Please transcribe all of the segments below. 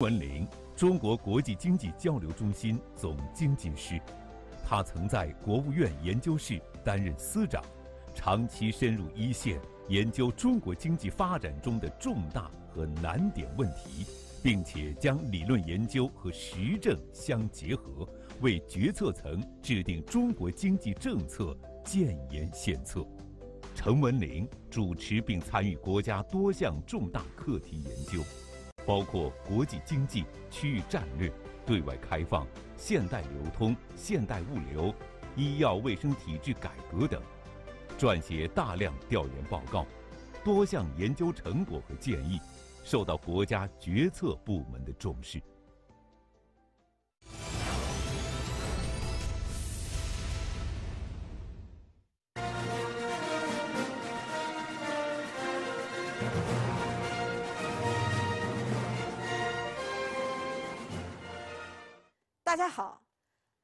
陈文玲，中国国际经济交流中心总经济师，他曾在国务院研究室担任司长，长期深入一线研究中国经济发展中的重大和难点问题，并且将理论研究和实证相结合，为决策层制定中国经济政策建言献策。陈文玲主持并参与国家多项重大课题研究。包括国际经济、区域战略、对外开放、现代流通、现代物流、医药卫生体制改革等，撰写大量调研报告、多项研究成果和建议，受到国家决策部门的重视。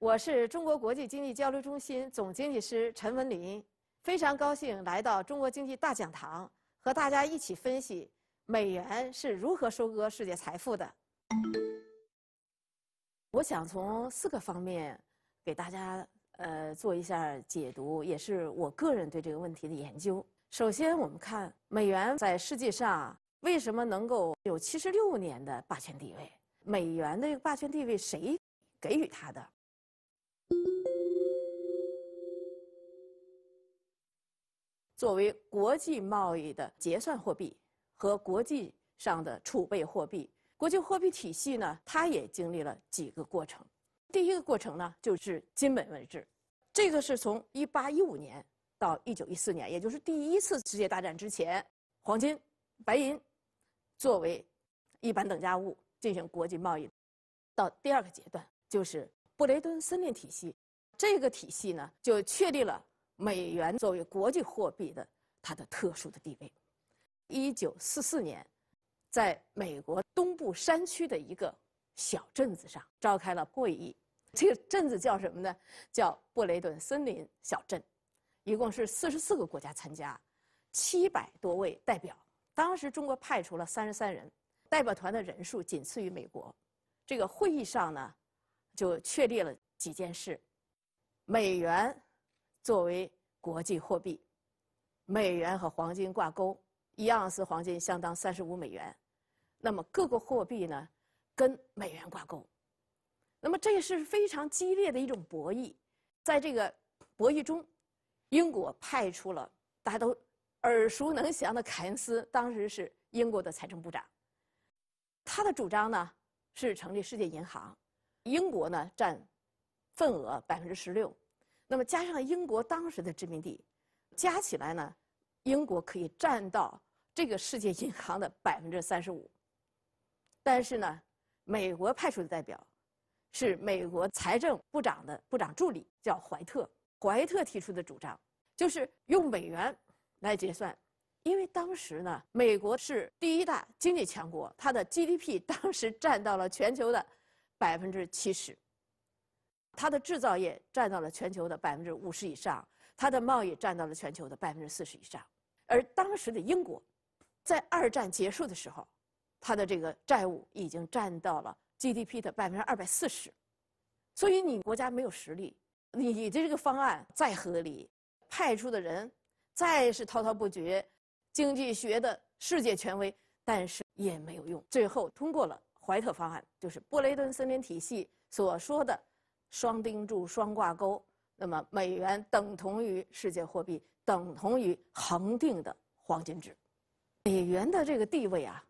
我是中国国际经济交流中心总经济师陈文林，非常高兴来到中国经济大讲堂，和大家一起分析美元是如何收割世界财富的。我想从四个方面给大家呃做一下解读，也是我个人对这个问题的研究。首先，我们看美元在世界上为什么能够有七十六年的霸权地位？美元的霸权地位谁给予它的？作为国际贸易的结算货币和国际上的储备货币，国际货币体系呢，它也经历了几个过程。第一个过程呢，就是金本位制，这个是从一八一五年到一九一四年，也就是第一次世界大战之前，黄金、白银作为一般等价物进行国际贸易。到第二个阶段就是布雷顿森林体系，这个体系呢，就确立了。美元作为国际货币的它的特殊的地位。一九四四年，在美国东部山区的一个小镇子上召开了会议。这个镇子叫什么呢？叫布雷顿森林小镇。一共是四十四个国家参加，七百多位代表。当时中国派出了三十三人代表团的人数仅次于美国。这个会议上呢，就确立了几件事：美元。作为国际货币，美元和黄金挂钩，一盎司黄金相当三十五美元。那么各个货币呢，跟美元挂钩。那么这是非常激烈的一种博弈，在这个博弈中，英国派出了大家都耳熟能详的凯恩斯，当时是英国的财政部长。他的主张呢是成立世界银行，英国呢占份额百分之十六。那么加上英国当时的殖民地，加起来呢，英国可以占到这个世界银行的百分之三十五。但是呢，美国派出的代表是美国财政部长的部长助理，叫怀特。怀特提出的主张就是用美元来结算，因为当时呢，美国是第一大经济强国，它的 GDP 当时占到了全球的百分之七十。它的制造业占到了全球的百分之五十以上，它的贸易占到了全球的百分之四十以上。而当时的英国，在二战结束的时候，它的这个债务已经占到了 GDP 的百分之二百四十。所以你国家没有实力，你的这个方案再合理，派出的人再是滔滔不绝，经济学的世界权威，但是也没有用。最后通过了怀特方案，就是布雷顿森林体系所说的。双钉柱、双挂钩，那么美元等同于世界货币，等同于恒定的黄金值，美元的这个地位啊，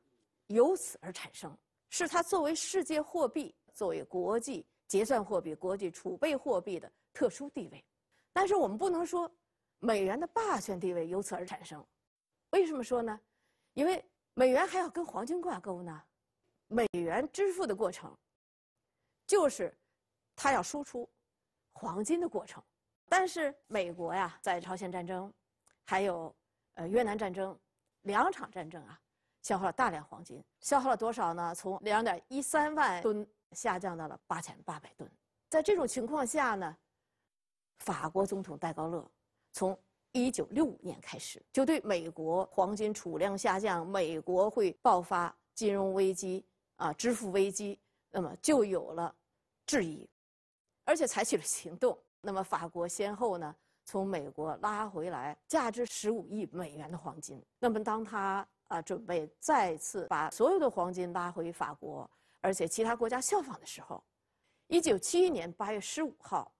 由此而产生，是它作为世界货币、作为国际结算货币、国际储备货币的特殊地位。但是我们不能说，美元的霸权地位由此而产生，为什么说呢？因为美元还要跟黄金挂钩呢，美元支付的过程，就是。它要输出黄金的过程，但是美国呀，在朝鲜战争，还有呃越南战争，两场战争啊，消耗了大量黄金，消耗了多少呢？从两点一三万吨下降到了八千八百吨。在这种情况下呢，法国总统戴高乐从一九六五年开始，就对美国黄金储量下降、美国会爆发金融危机啊、支付危机，那么就有了质疑。而且采取了行动。那么，法国先后呢从美国拉回来价值十五亿美元的黄金。那么，当他啊准备再次把所有的黄金拉回法国，而且其他国家效仿的时候，一九七一年八月十五号，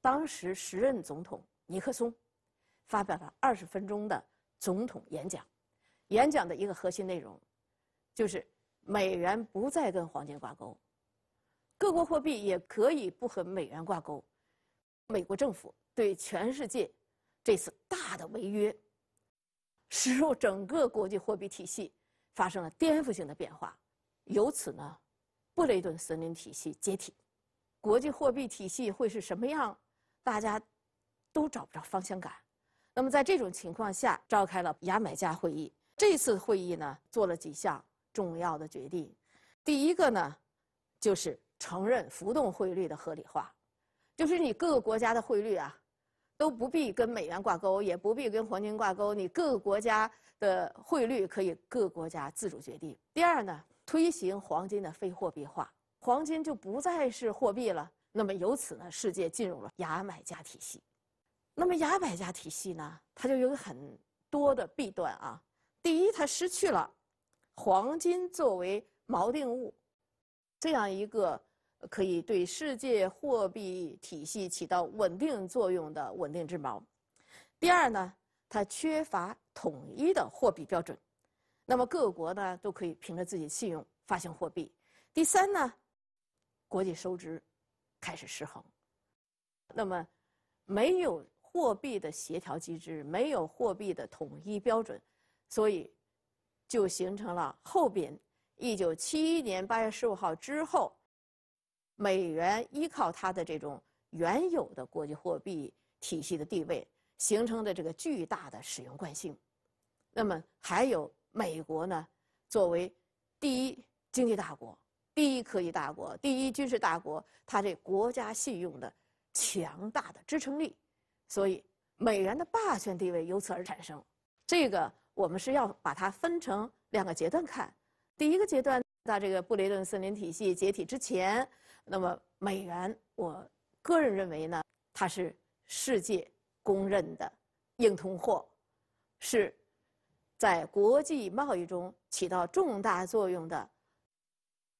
当时时任总统尼克松发表了二十分钟的总统演讲。演讲的一个核心内容，就是美元不再跟黄金挂钩。各国货币也可以不和美元挂钩。美国政府对全世界这次大的违约，使整个国际货币体系发生了颠覆性的变化，由此呢，布雷顿森林体系解体，国际货币体系会是什么样？大家都找不着方向感。那么在这种情况下，召开了牙买加会议。这次会议呢，做了几项重要的决定。第一个呢，就是承认浮动汇率的合理化，就是你各个国家的汇率啊，都不必跟美元挂钩，也不必跟黄金挂钩，你各个国家的汇率可以各国家自主决定。第二呢，推行黄金的非货币化，黄金就不再是货币了。那么由此呢，世界进入了牙买加体系。那么牙买加体系呢，它就有很多的弊端啊。第一，它失去了黄金作为锚定物这样一个。可以对世界货币体系起到稳定作用的稳定之锚。第二呢，它缺乏统一的货币标准，那么各国呢都可以凭着自己信用发行货币。第三呢，国际收支开始失衡，那么没有货币的协调机制，没有货币的统一标准，所以就形成了后边一九七一年八月十五号之后。美元依靠它的这种原有的国际货币体系的地位形成的这个巨大的使用惯性，那么还有美国呢，作为第一经济大国、第一科技大国、第一军事大国，它这国家信用的强大的支撑力，所以美元的霸权地位由此而产生。这个我们是要把它分成两个阶段看，第一个阶段在这个布雷顿森林体系解体之前。那么，美元，我个人认为呢，它是世界公认的硬通货，是，在国际贸易中起到重大作用的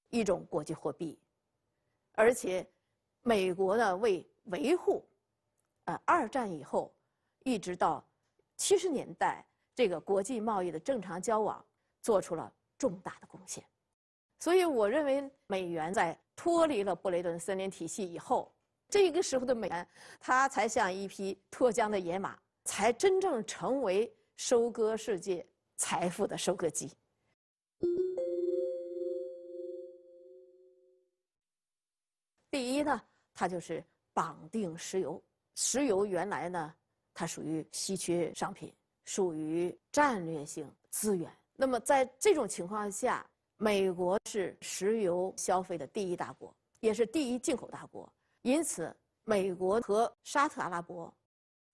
一种国际货币，而且，美国呢，为维护，呃，二战以后，一直到七十年代这个国际贸易的正常交往，做出了重大的贡献。所以，我认为美元在脱离了布雷顿森林体系以后，这个时候的美元，它才像一匹脱缰的野马，才真正成为收割世界财富的收割机。第一呢，它就是绑定石油。石油原来呢，它属于稀缺商品，属于战略性资源。那么在这种情况下，美国是石油消费的第一大国，也是第一进口大国。因此，美国和沙特阿拉伯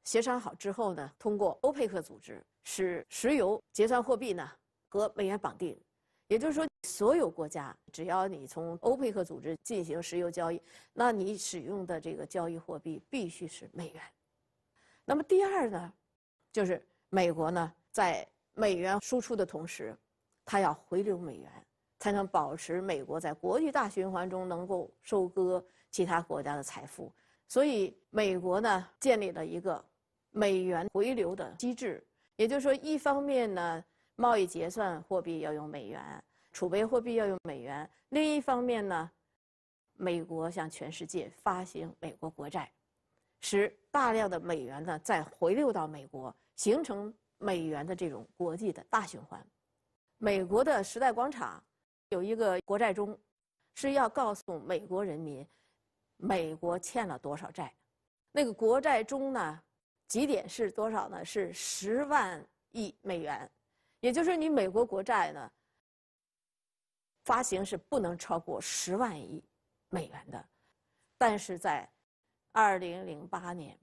协商好之后呢，通过欧佩克组织，使石油结算货币呢和美元绑定。也就是说，所有国家只要你从欧佩克组织进行石油交易，那你使用的这个交易货币必须是美元。那么，第二呢，就是美国呢在美元输出的同时，它要回流美元。才能保持美国在国际大循环中能够收割其他国家的财富，所以美国呢建立了一个美元回流的机制，也就是说，一方面呢，贸易结算货币要用美元，储备货币要用美元；另一方面呢，美国向全世界发行美国国债，使大量的美元呢再回流到美国，形成美元的这种国际的大循环。美国的时代广场。有一个国债中，是要告诉美国人民，美国欠了多少债。那个国债中呢，几点是多少呢？是十万亿美元，也就是你美国国债呢，发行是不能超过十万亿美元的。但是在二零零八年，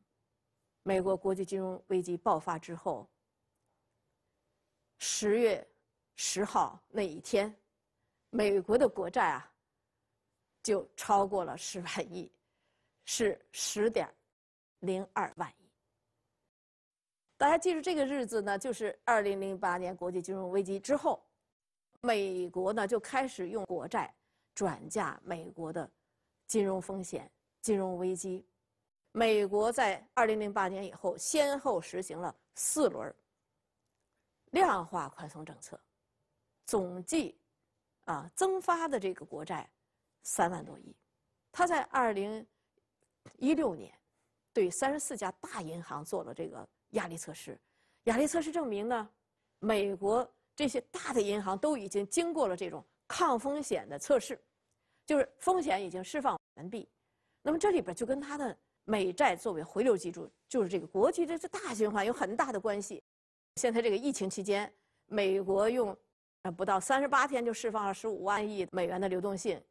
美国国际金融危机爆发之后，十月十号那一天。美国的国债啊，就超过了十万亿，是十点零二万亿。大家记住这个日子呢，就是二零零八年国际金融危机之后，美国呢就开始用国债转嫁美国的金融风险、金融危机。美国在二零零八年以后，先后实行了四轮量化宽松政策，总计。啊，增发的这个国债，三万多亿。他在二零一六年对三十四家大银行做了这个压力测试，压力测试证明呢，美国这些大的银行都已经经过了这种抗风险的测试，就是风险已经释放完毕。那么这里边就跟它的美债作为回流基础，就是这个国际这大循环有很大的关系。现在这个疫情期间，美国用。不到三十八天就释放了十五万亿美元的流动性，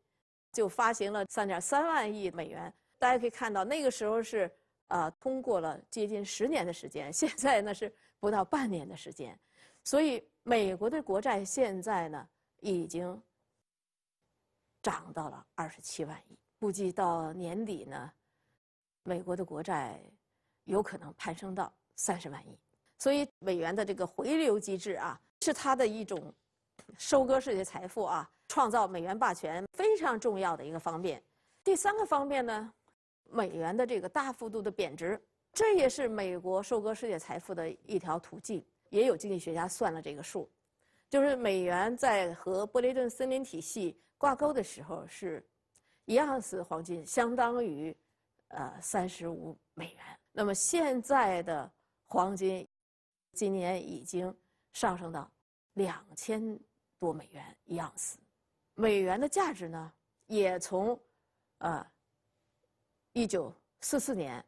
就发行了三点三万亿美元。大家可以看到，那个时候是啊，通过了接近十年的时间，现在呢是不到半年的时间，所以美国的国债现在呢已经涨到了二十七万亿，估计到年底呢，美国的国债有可能攀升到三十万亿。所以美元的这个回流机制啊，是它的一种。收割世界财富啊，创造美元霸权非常重要的一个方面。第三个方面呢，美元的这个大幅度的贬值，这也是美国收割世界财富的一条途径。也有经济学家算了这个数，就是美元在和布雷顿森林体系挂钩的时候是一盎司黄金相当于呃三十五美元。那么现在的黄金今年已经上升到。两千多美元一盎司，美元的价值呢，也从，呃，一九四四年，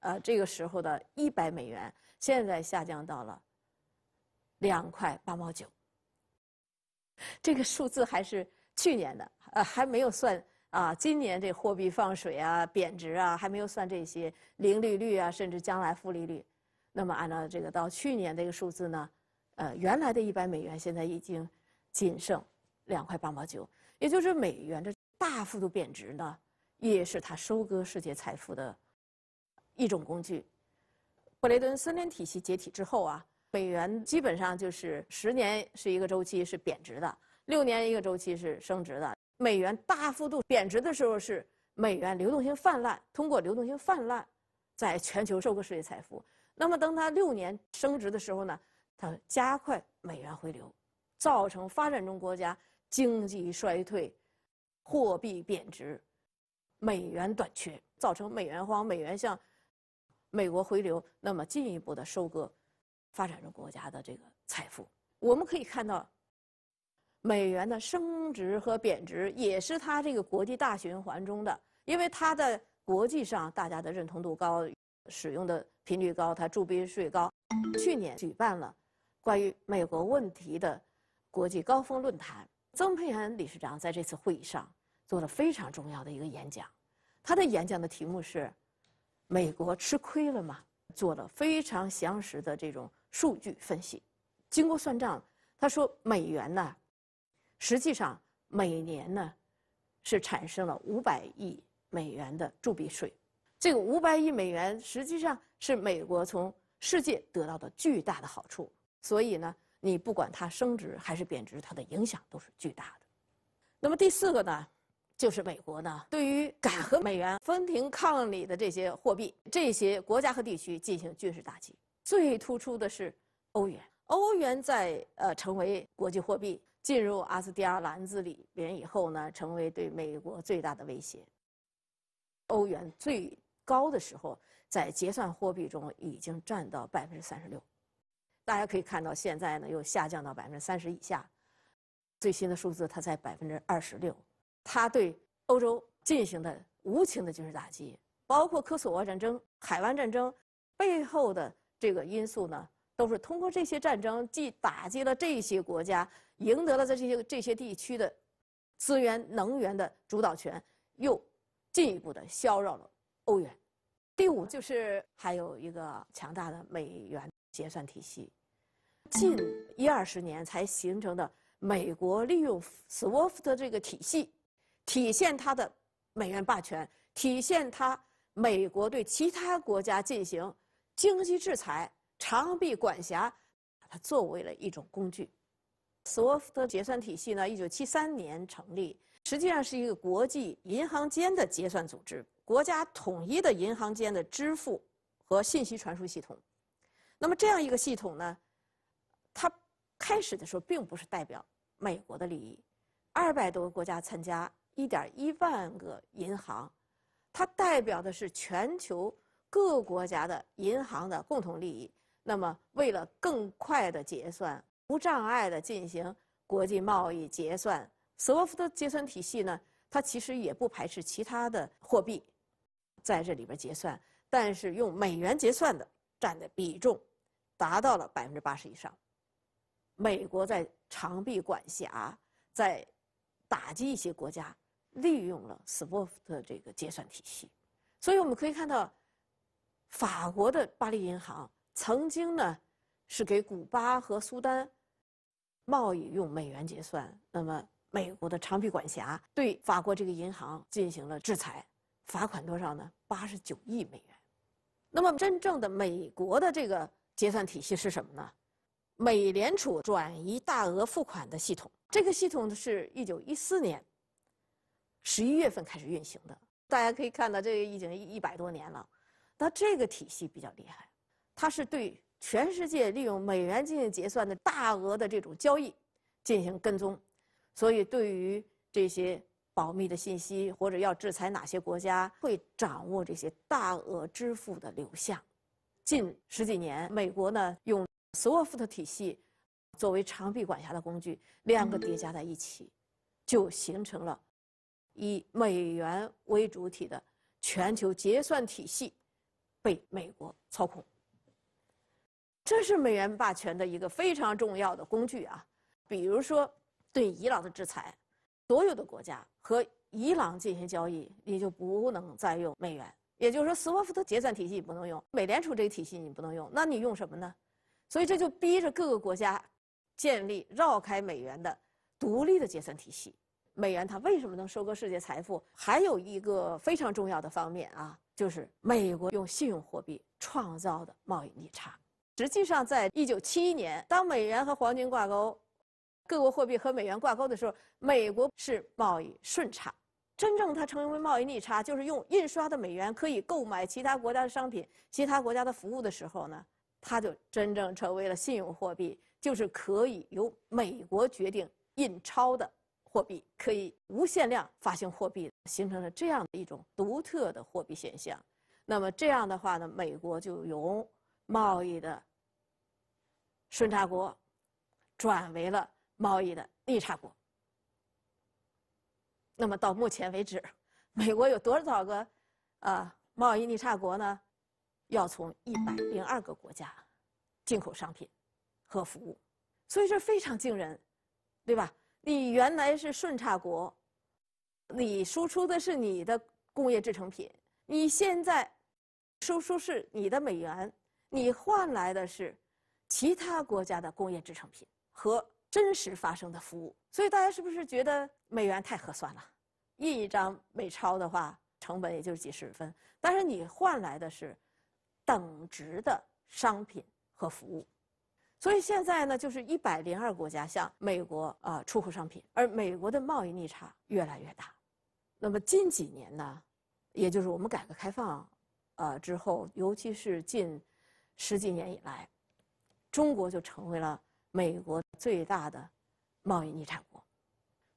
呃，这个时候的一百美元，现在下降到了两块八毛九。这个数字还是去年的，呃，还没有算啊，今年这货币放水啊、贬值啊，还没有算这些零利率啊，甚至将来负利率，那么按照这个到去年这个数字呢？呃，原来的一百美元现在已经仅剩两块八毛九，也就是美元的大幅度贬值呢，也是它收割世界财富的一种工具。布雷顿森林体系解体之后啊，美元基本上就是十年是一个周期是贬值的，六年一个周期是升值的。美元大幅度贬值的时候是美元流动性泛滥，通过流动性泛滥，在全球收割世界财富。那么当它六年升值的时候呢？加快美元回流，造成发展中国家经济衰退、货币贬值、美元短缺，造成美元荒，美元向美国回流，那么进一步的收割发展中国家的这个财富。我们可以看到，美元的升值和贬值也是它这个国际大循环中的，因为它的国际上大家的认同度高，使用的频率高，它铸币税高。去年举办了。关于美国问题的国际高峰论坛，曾佩炎理事长在这次会议上做了非常重要的一个演讲。他的演讲的题目是“美国吃亏了吗？”做了非常详实的这种数据分析。经过算账，他说：“美元呢，实际上每年呢，是产生了五百亿美元的铸币税。这个五百亿美元实际上是美国从世界得到的巨大的好处。”所以呢，你不管它升值还是贬值，它的影响都是巨大的。那么第四个呢，就是美国呢，对于敢和美元分庭抗礼的这些货币、这些国家和地区进行军事打击。最突出的是欧元，欧元在呃成为国际货币进入阿斯蒂亚篮子里边以后呢，成为对美国最大的威胁。欧元最高的时候，在结算货币中已经占到百分之三十六。大家可以看到，现在呢又下降到百分之三十以下，最新的数字它在百分之二十六。它对欧洲进行的无情的军事打击，包括科索沃战争、海湾战争，背后的这个因素呢，都是通过这些战争既打击了这些国家，赢得了在这些这些地区的资源、能源的主导权，又进一步的削弱了欧元。第五就是还有一个强大的美元结算体系。近一二十年才形成的美国利用 SWIFT 这个体系，体现它的美元霸权，体现它美国对其他国家进行经济制裁、长臂管辖，把它作为了一种工具。SWIFT 结算体系呢，一九七三年成立，实际上是一个国际银行间的结算组织，国家统一的银行间的支付和信息传输系统。那么这样一个系统呢？开始的时候并不是代表美国的利益，二百多个国家参加，一点一万个银行，它代表的是全球各国家的银行的共同利益。那么，为了更快的结算、无障碍的进行国际贸易结算，SWIFT 的结算体系呢，它其实也不排斥其他的货币在这里边结算，但是用美元结算的占的比重达到了百分之八十以上。美国在长臂管辖，在打击一些国家，利用了 SWIFT 这个结算体系，所以我们可以看到，法国的巴黎银行曾经呢是给古巴和苏丹贸易用美元结算，那么美国的长臂管辖对法国这个银行进行了制裁，罚款多少呢？八十九亿美元。那么真正的美国的这个结算体系是什么呢？美联储转移大额付款的系统，这个系统呢是一九一四年十一月份开始运行的。大家可以看到，这已经一百多年了。那这个体系比较厉害，它是对全世界利用美元进行结算的大额的这种交易进行跟踪。所以，对于这些保密的信息或者要制裁哪些国家，会掌握这些大额支付的流向。近十几年，美国呢用。斯沃夫特体系作为长臂管辖的工具，两个叠加在一起，就形成了以美元为主体的全球结算体系，被美国操控。这是美元霸权的一个非常重要的工具啊！比如说对伊朗的制裁，所有的国家和伊朗进行交易，你就不能再用美元，也就是说斯沃夫特结算体系你不能用，美联储这个体系你不能用，那你用什么呢？所以这就逼着各个国家建立绕开美元的独立的结算体系。美元它为什么能收割世界财富？还有一个非常重要的方面啊，就是美国用信用货币创造的贸易逆差。实际上，在一九七一年，当美元和黄金挂钩，各国货币和美元挂钩的时候，美国是贸易顺差。真正它成为贸易逆差，就是用印刷的美元可以购买其他国家的商品、其他国家的服务的时候呢。它就真正成为了信用货币，就是可以由美国决定印钞的货币，可以无限量发行货币，形成了这样的一种独特的货币现象。那么这样的话呢，美国就由贸易的顺差国转为了贸易的逆差国。那么到目前为止，美国有多少个啊贸易逆差国呢？要从一百零二个国家进口商品和服务，所以这非常惊人，对吧？你原来是顺差国，你输出的是你的工业制成品，你现在输出是你的美元，你换来的是其他国家的工业制成品和真实发生的服务。所以大家是不是觉得美元太合算了？印一张美钞的话，成本也就是几十分，但是你换来的是。等值的商品和服务，所以现在呢，就是一百零二国家向美国啊出口商品，而美国的贸易逆差越来越大。那么近几年呢，也就是我们改革开放啊之后，尤其是近十几年以来，中国就成为了美国最大的贸易逆差国。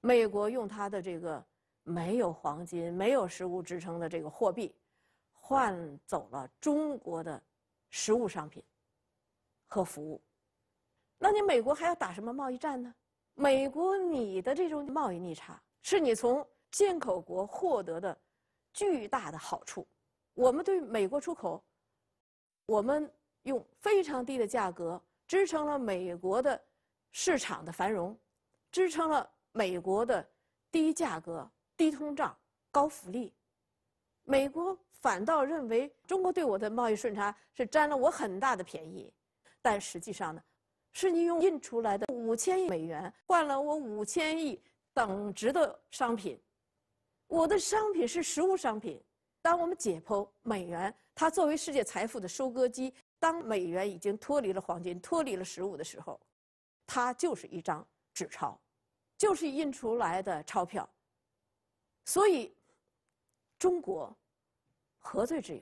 美国用它的这个没有黄金、没有实物支撑的这个货币。换走了中国的实物商品和服务，那你美国还要打什么贸易战呢？美国你的这种贸易逆差是你从进口国获得的巨大的好处。我们对美国出口，我们用非常低的价格支撑了美国的市场的繁荣，支撑了美国的低价格、低通胀、高福利。美国反倒认为中国对我的贸易顺差是占了我很大的便宜，但实际上呢，是你用印出来的五千亿美元换了我五千亿等值的商品，我的商品是实物商品。当我们解剖美元，它作为世界财富的收割机，当美元已经脱离了黄金、脱离了实物的时候，它就是一张纸钞，就是印出来的钞票，所以。中国何罪之有？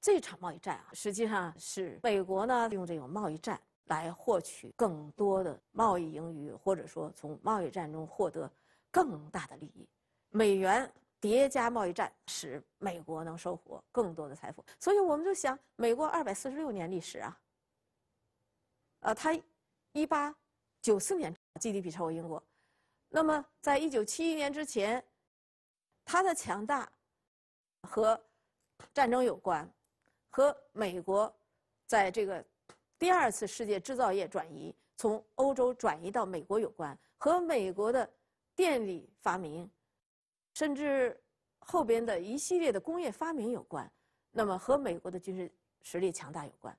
这场贸易战啊，实际上是美国呢用这种贸易战来获取更多的贸易盈余，或者说从贸易战中获得更大的利益。美元叠加贸易战，使美国能收获更多的财富。所以我们就想，美国二百四十六年历史啊，呃，它一八九四年 GDP 超过英国，那么在一九七一年之前，它的强大。和战争有关，和美国在这个第二次世界制造业转移从欧洲转移到美国有关，和美国的电力发明，甚至后边的一系列的工业发明有关。那么和美国的军事实力强大有关，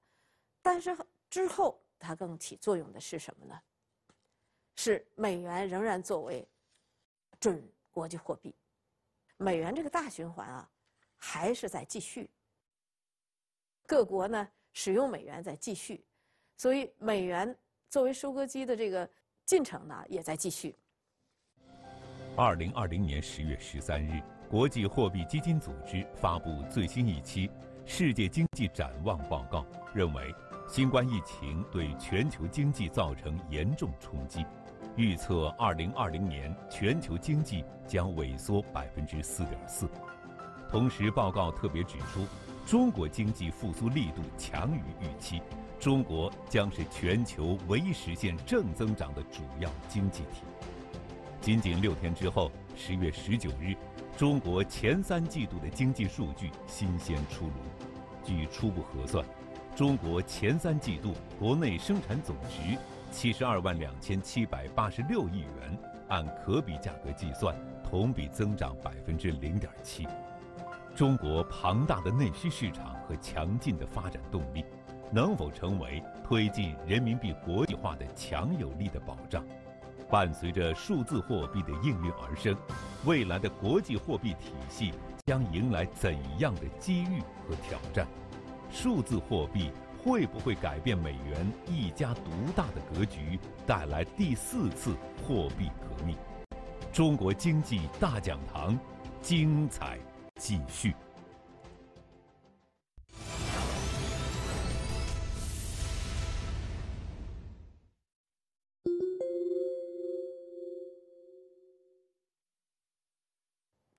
但是之后它更起作用的是什么呢？是美元仍然作为准国际货币，美元这个大循环啊。还是在继续。各国呢使用美元在继续，所以美元作为收割机的这个进程呢也在继续。二零二零年十月十三日，国际货币基金组织发布最新一期《世界经济展望》报告，认为新冠疫情对全球经济造成严重冲击，预测二零二零年全球经济将萎缩百分之四点四。同时，报告特别指出，中国经济复苏力度强于预期，中国将是全球唯一实现正增长的主要经济体。仅仅六天之后，十月十九日，中国前三季度的经济数据新鲜出炉。据初步核算，中国前三季度国内生产总值七十二万两千七百八十六亿元，按可比价格计算，同比增长百分之零点七。中国庞大的内需市场和强劲的发展动力，能否成为推进人民币国际化的强有力的保障？伴随着数字货币的应运而生，未来的国际货币体系将迎来怎样的机遇和挑战？数字货币会不会改变美元一家独大的格局，带来第四次货币革命？中国经济大讲堂，精彩！继续，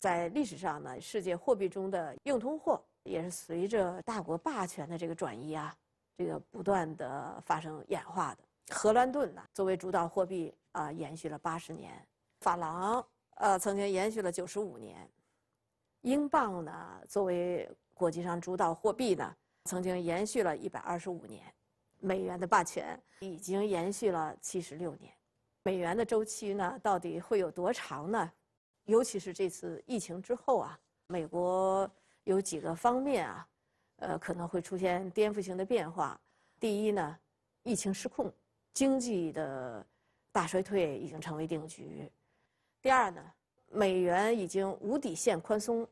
在历史上呢，世界货币中的硬通货也是随着大国霸权的这个转移啊，这个不断的发生演化的。荷兰盾呢，作为主导货币啊，延续了八十年；法郎，呃，曾经延续了九十五年。英镑呢，作为国际上主导货币呢，曾经延续了一百二十五年；美元的霸权已经延续了七十六年。美元的周期呢，到底会有多长呢？尤其是这次疫情之后啊，美国有几个方面啊，呃，可能会出现颠覆性的变化。第一呢，疫情失控，经济的，大衰退已经成为定局。第二呢，美元已经无底线宽松。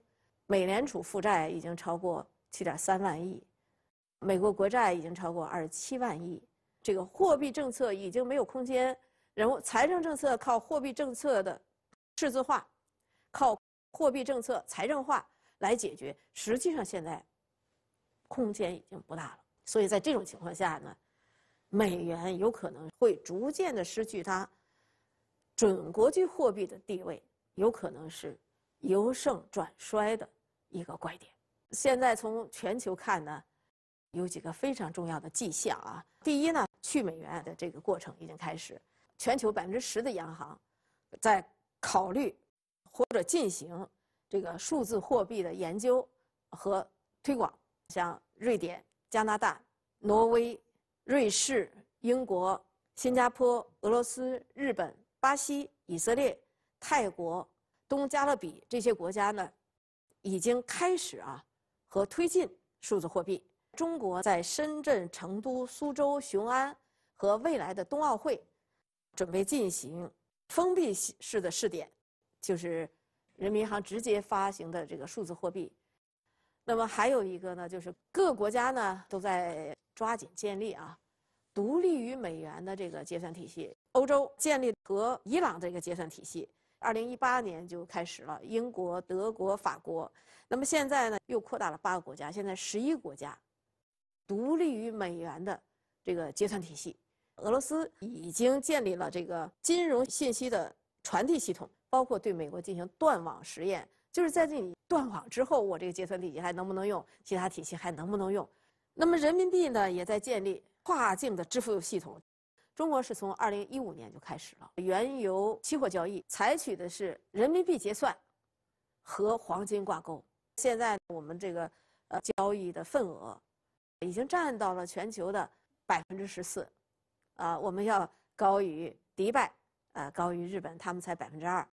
美联储负债已经超过七点三万亿，美国国债已经超过二十七万亿，这个货币政策已经没有空间，然后财政政策靠货币政策的数字化，靠货币政策财政化来解决，实际上现在空间已经不大了。所以在这种情况下呢，美元有可能会逐渐的失去它准国际货币的地位，有可能是由盛转衰的。一个拐点。现在从全球看呢，有几个非常重要的迹象啊。第一呢，去美元的这个过程已经开始。全球百分之十的央行，在考虑或者进行这个数字货币的研究和推广。像瑞典、加拿大、挪威、瑞士、英国、新加坡、俄罗斯、日本、巴西、以色列、泰国、东加勒比这些国家呢。已经开始啊，和推进数字货币。中国在深圳、成都、苏州、雄安和未来的冬奥会，准备进行封闭式的试点，就是人民银行直接发行的这个数字货币。那么还有一个呢，就是各国家呢都在抓紧建立啊，独立于美元的这个结算体系。欧洲建立和伊朗这个结算体系。二零一八年就开始了，英国、德国、法国，那么现在呢又扩大了八个国家，现在十一国家，独立于美元的这个结算体系。俄罗斯已经建立了这个金融信息的传递系统，包括对美国进行断网实验，就是在这里断网之后，我这个结算体系还能不能用，其他体系还能不能用？那么人民币呢也在建立跨境的支付系统。中国是从二零一五年就开始了原油期货交易，采取的是人民币结算和黄金挂钩。现在我们这个呃交易的份额已经占到了全球的百分之十四，啊，我们要高于迪拜，呃高于日本，他们才百分之二。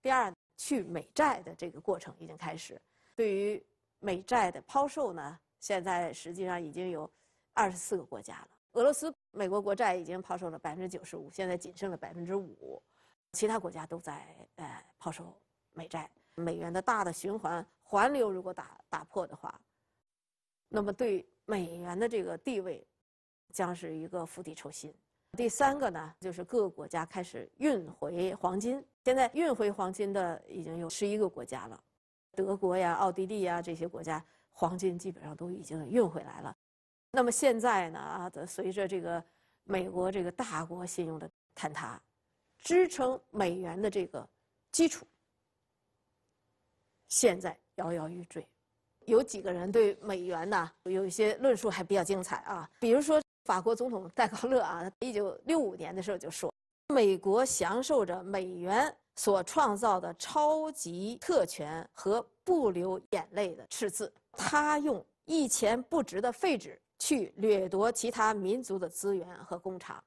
第二，去美债的这个过程已经开始，对于美债的抛售呢，现在实际上已经有二十四个国家了。俄罗斯、美国国债已经抛售了百分之九十五，现在仅剩了百分之五。其他国家都在呃抛售美债，美元的大的循环环流如果打打破的话，那么对美元的这个地位将是一个釜底抽薪。第三个呢，就是各个国家开始运回黄金，现在运回黄金的已经有十一个国家了，德国呀、奥地利呀这些国家黄金基本上都已经运回来了。那么现在呢？啊，随着这个美国这个大国信用的坍塌，支撑美元的这个基础现在摇摇欲坠。有几个人对美元呢有一些论述还比较精彩啊。比如说法国总统戴高乐啊，一九六五年的时候就说：“美国享受着美元所创造的超级特权和不流眼泪的赤字。”他用一钱不值的废纸。去掠夺其他民族的资源和工厂，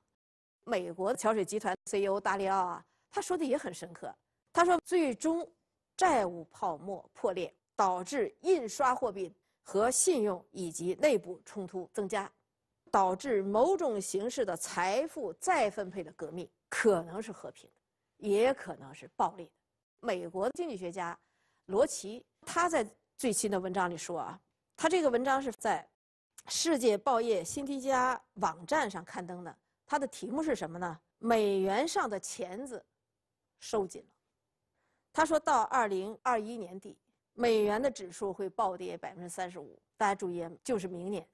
美国的桥水集团 CEO 达利奥啊，他说的也很深刻。他说，最终债务泡沫破裂，导致印刷货币和信用以及内部冲突增加，导致某种形式的财富再分配的革命，可能是和平的，也可能是暴力的。美国的经济学家罗奇他在最新的文章里说啊，他这个文章是在。世界报业新提加网站上刊登的，它的题目是什么呢？美元上的钳子收紧了。他说到二零二一年底，美元的指数会暴跌百分之三十五。大家注意，就是明年。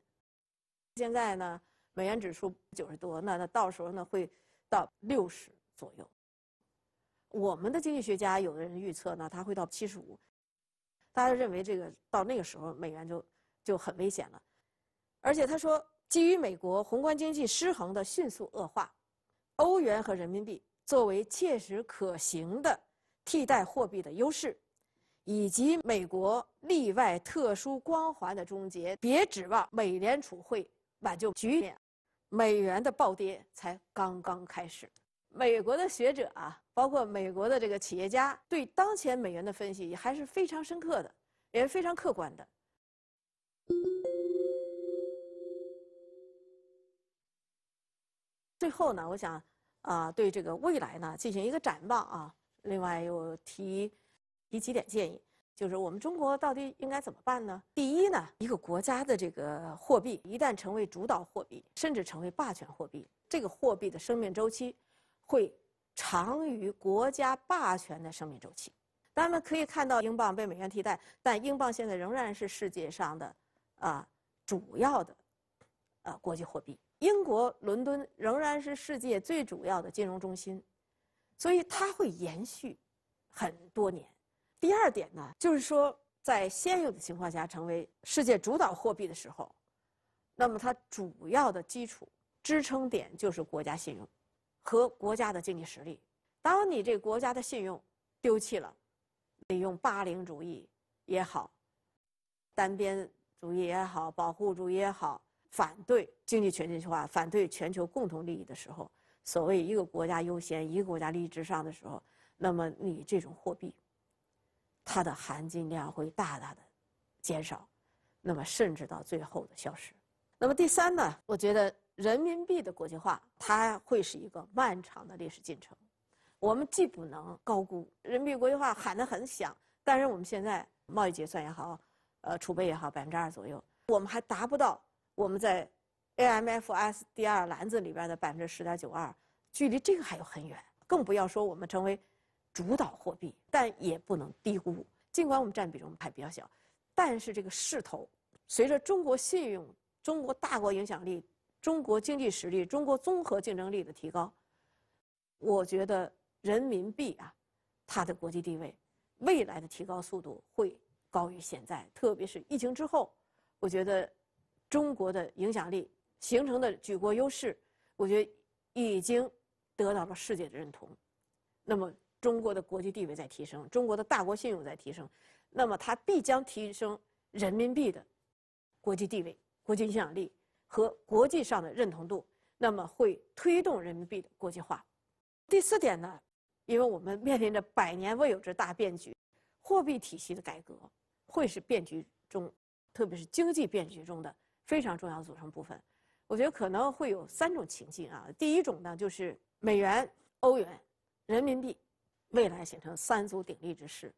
现在呢，美元指数九十多，那那到时候呢会到六十左右。我们的经济学家有的人预测呢，他会到七十五。大家认为这个到那个时候美元就就很危险了。而且他说，基于美国宏观经济失衡的迅速恶化，欧元和人民币作为切实可行的替代货币的优势，以及美国例外特殊光环的终结，别指望美联储会挽救局面。美元的暴跌才刚刚开始。美国的学者啊，包括美国的这个企业家，对当前美元的分析也还是非常深刻的，也是非常客观的。最后呢，我想啊，对这个未来呢进行一个展望啊。另外又提提几点建议，就是我们中国到底应该怎么办呢？第一呢，一个国家的这个货币一旦成为主导货币，甚至成为霸权货币，这个货币的生命周期会长于国家霸权的生命周期。咱们可以看到，英镑被美元替代，但英镑现在仍然是世界上的啊主要的呃国际货币。英国伦敦仍然是世界最主要的金融中心，所以它会延续很多年。第二点呢，就是说，在现有的情况下成为世界主导货币的时候，那么它主要的基础支撑点就是国家信用和国家的经济实力。当你这国家的信用丢弃了，你用霸凌主义也好，单边主义也好，保护主义也好。反对经济全球化，反对全球共同利益的时候，所谓一个国家优先，一个国家利益至上的时候，那么你这种货币，它的含金量会大大的减少，那么甚至到最后的消失。那么第三呢，我觉得人民币的国际化，它会是一个漫长的历史进程。我们既不能高估人民币国际化喊得很响，但是我们现在贸易结算也好，呃，储备也好，百分之二左右，我们还达不到。我们在 AMFSDR 篮子里边的百分之十点九二，距离这个还有很远，更不要说我们成为主导货币，但也不能低估。尽管我们占比中还比较小，但是这个势头随着中国信用、中国大国影响力、中国经济实力、中国综合竞争力的提高，我觉得人民币啊，它的国际地位未来的提高速度会高于现在，特别是疫情之后，我觉得。中国的影响力形成的举国优势，我觉得已经得到了世界的认同。那么，中国的国际地位在提升，中国的大国信用在提升，那么它必将提升人民币的国际地位、国际影响力和国际上的认同度。那么，会推动人民币的国际化。第四点呢，因为我们面临着百年未有之大变局，货币体系的改革会是变局中，特别是经济变局中的。非常重要组成部分，我觉得可能会有三种情境啊。第一种呢，就是美元、欧元、人民币未来形成三足鼎立之势，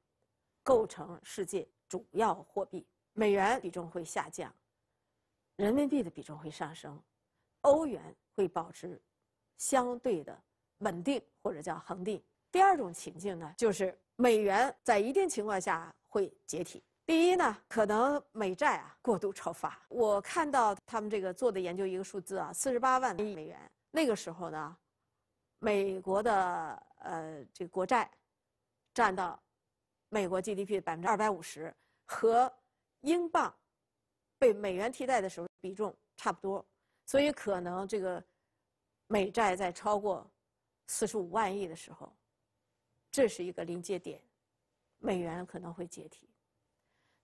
构成世界主要货币，美元比重会下降，人民币的比重会上升，欧元会保持相对的稳定或者叫恒定。第二种情境呢，就是美元在一定情况下会解体。第一呢，可能美债啊过度超发。我看到他们这个做的研究，一个数字啊，四十八万亿美元。那个时候呢，美国的呃这个国债占到美国 GDP 百分之二百五十，和英镑被美元替代的时候比重差不多。所以可能这个美债在超过四十五万亿的时候，这是一个临界点，美元可能会解体。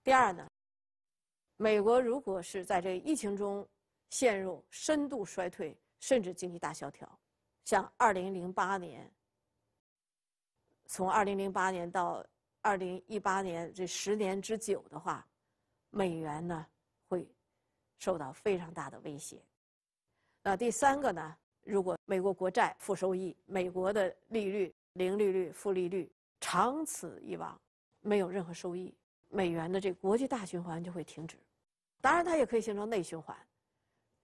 第二呢，美国如果是在这疫情中陷入深度衰退，甚至经济大萧条，像二零零八年，从二零零八年到二零一八年这十年之久的话，美元呢会受到非常大的威胁。那第三个呢，如果美国国债负收益，美国的利率零利率、负利率，长此以往没有任何收益。美元的这国际大循环就会停止，当然它也可以形成内循环，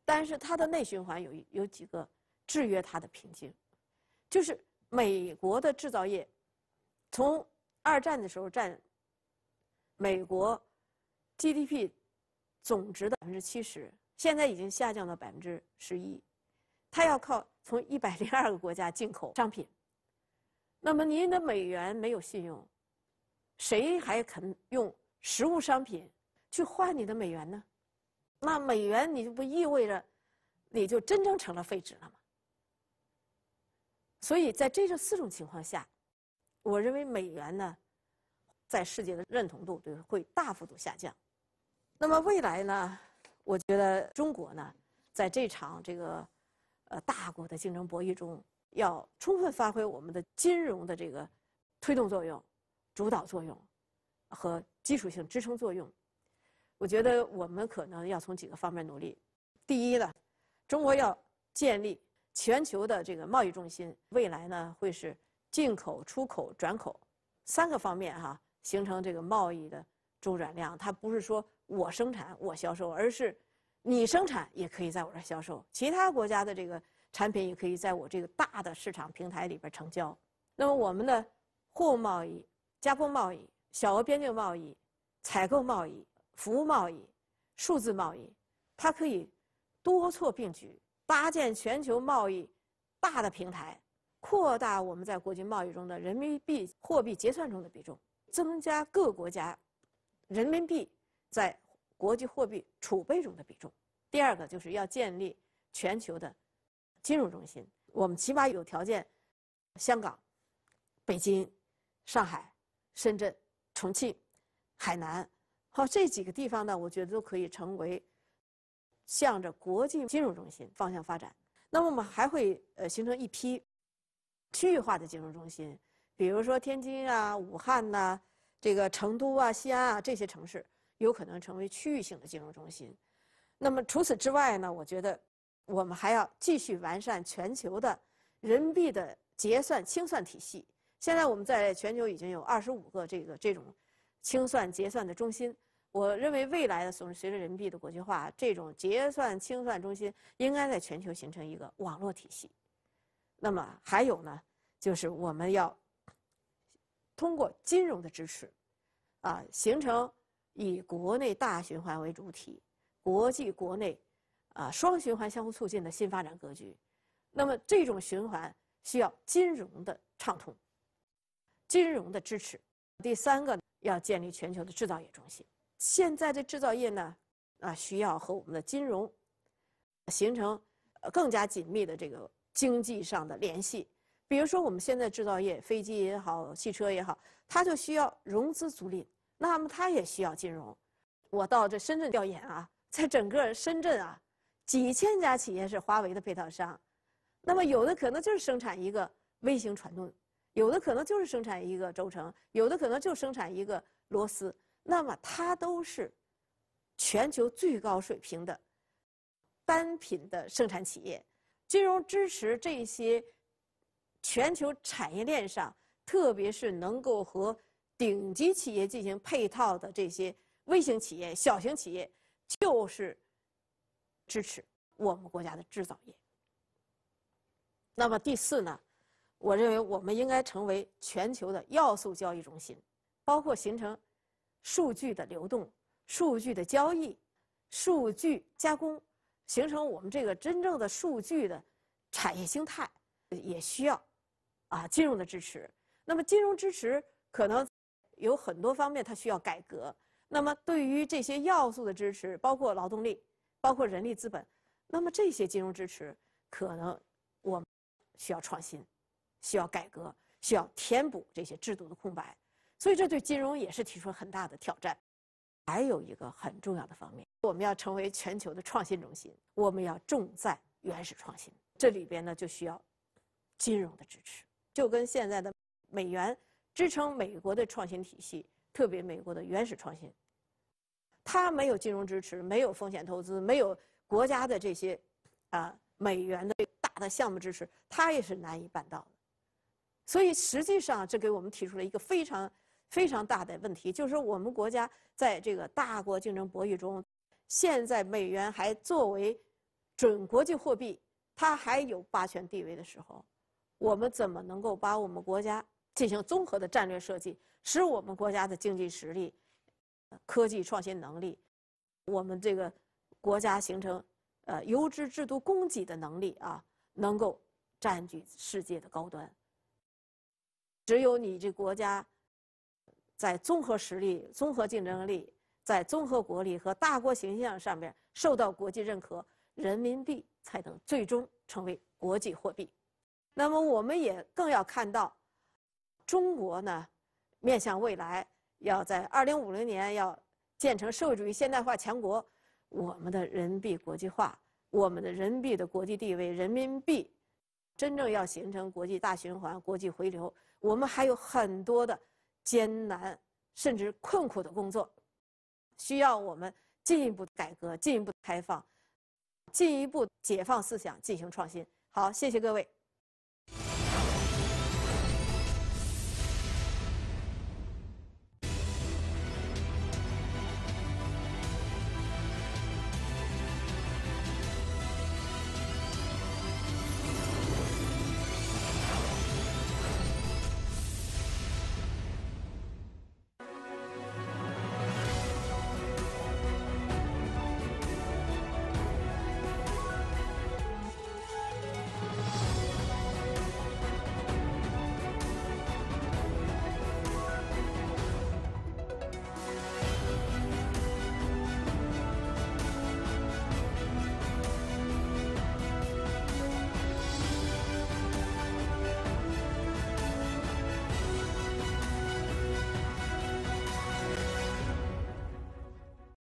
但是它的内循环有有几个制约它的瓶颈，就是美国的制造业，从二战的时候占美国 GDP 总值的百分之七十，现在已经下降到百分之十一，它要靠从一百零二个国家进口商品，那么您的美元没有信用。谁还肯用实物商品去换你的美元呢？那美元你就不意味着你就真正成了废纸了吗？所以在这四种情况下，我认为美元呢，在世界的认同度就会大幅度下降。那么未来呢，我觉得中国呢，在这场这个呃大国的竞争博弈中，要充分发挥我们的金融的这个推动作用。主导作用和基础性支撑作用，我觉得我们可能要从几个方面努力。第一呢，中国要建立全球的这个贸易中心，未来呢会是进口、出口、转口三个方面哈，形成这个贸易的周转量。它不是说我生产我销售，而是你生产也可以在我这销售，其他国家的这个产品也可以在我这个大的市场平台里边成交。那么我们的货物贸易。加工贸易、小额边境贸易、采购贸易、服务贸易、数字贸易，它可以多措并举，搭建全球贸易大的平台，扩大我们在国际贸易中的人民币货币结算中的比重，增加各国家人民币在国际货币储备中的比重。第二个就是要建立全球的金融中心，我们起码有条件，香港、北京、上海。深圳、重庆、海南，好这几个地方呢，我觉得都可以成为向着国际金融中心方向发展。那么我们还会呃形成一批区域化的金融中心，比如说天津啊、武汉呐、这个成都啊、西安啊这些城市，有可能成为区域性的金融中心。那么除此之外呢，我觉得我们还要继续完善全球的人民币的结算清算体系。现在我们在全球已经有二十五个这个这种清算结算的中心。我认为未来的随着人民币的国际化，这种结算清算中心应该在全球形成一个网络体系。那么还有呢，就是我们要通过金融的支持，啊，形成以国内大循环为主体、国际国内啊双循环相互促进的新发展格局。那么这种循环需要金融的畅通。金融的支持，第三个要建立全球的制造业中心。现在的制造业呢，啊，需要和我们的金融形成更加紧密的这个经济上的联系。比如说，我们现在制造业，飞机也好，汽车也好，它就需要融资租赁，那么它也需要金融。我到这深圳调研啊，在整个深圳啊，几千家企业是华为的配套商，那么有的可能就是生产一个微型传动。有的可能就是生产一个轴承，有的可能就生产一个螺丝，那么它都是全球最高水平的单品的生产企业。金融支持这些全球产业链上，特别是能够和顶级企业进行配套的这些微型企业、小型企业，就是支持我们国家的制造业。那么第四呢？我认为我们应该成为全球的要素交易中心，包括形成数据的流动、数据的交易、数据加工，形成我们这个真正的数据的产业形态，也需要啊金融的支持。那么金融支持可能有很多方面它需要改革。那么对于这些要素的支持，包括劳动力、包括人力资本，那么这些金融支持可能我需要创新。需要改革，需要填补这些制度的空白，所以这对金融也是提出了很大的挑战。还有一个很重要的方面，我们要成为全球的创新中心，我们要重在原始创新。这里边呢就需要金融的支持，就跟现在的美元支撑美国的创新体系，特别美国的原始创新。它没有金融支持，没有风险投资，没有国家的这些啊美元的大的项目支持，它也是难以办到的。所以，实际上这给我们提出了一个非常、非常大的问题，就是我们国家在这个大国竞争博弈中，现在美元还作为准国际货币，它还有霸权地位的时候，我们怎么能够把我们国家进行综合的战略设计，使我们国家的经济实力、科技创新能力，我们这个国家形成呃优质制度供给的能力啊，能够占据世界的高端？只有你这国家在综合实力、综合竞争力、在综合国力和大国形象上面受到国际认可，人民币才能最终成为国际货币。那么，我们也更要看到，中国呢，面向未来，要在二零五零年要建成社会主义现代化强国，我们的人民币国际化，我们的人民币的国际地位，人民币真正要形成国际大循环、国际回流。我们还有很多的艰难甚至困苦的工作，需要我们进一步改革、进一步开放、进一步解放思想进行创新。好，谢谢各位。